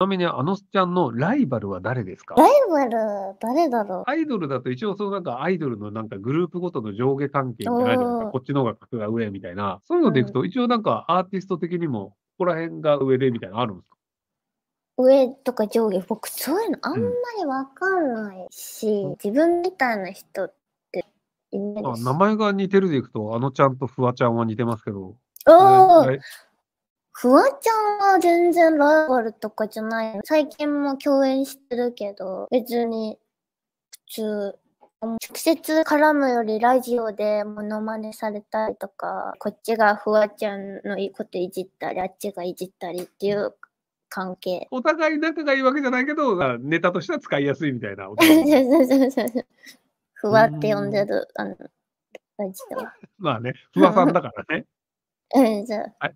ちなみに、あのすちゃんのライバルは誰ですかライバル、誰だろうアイドルだと一応、そのなんかアイドルのなんかグループごとの上下関係みたいなこっちの方が格が上みたいな、そういうのでいくと、一応なんかアーティスト的にも、ここら辺が上でみたいなのあるんですか上とか上下、僕そういうのあんまりわかんないし、うん、自分みたいな人っていないです。名前が似てるでいくと、あのちゃんとフワちゃんは似てますけど。おフワちゃんは全然ライバルとかじゃない。最近も共演してるけど、別に普通直接絡むよりラジオでモノマネされたりとか、こっちがフワちゃんのこといじったり、あっちがいじったりっていう関係。お互い仲がいいわけじゃないけど、ネタとしては使いやすいみたいな。フワって呼んでる、あの、ラジオまあね、フワさんだからね。うん、じゃあ。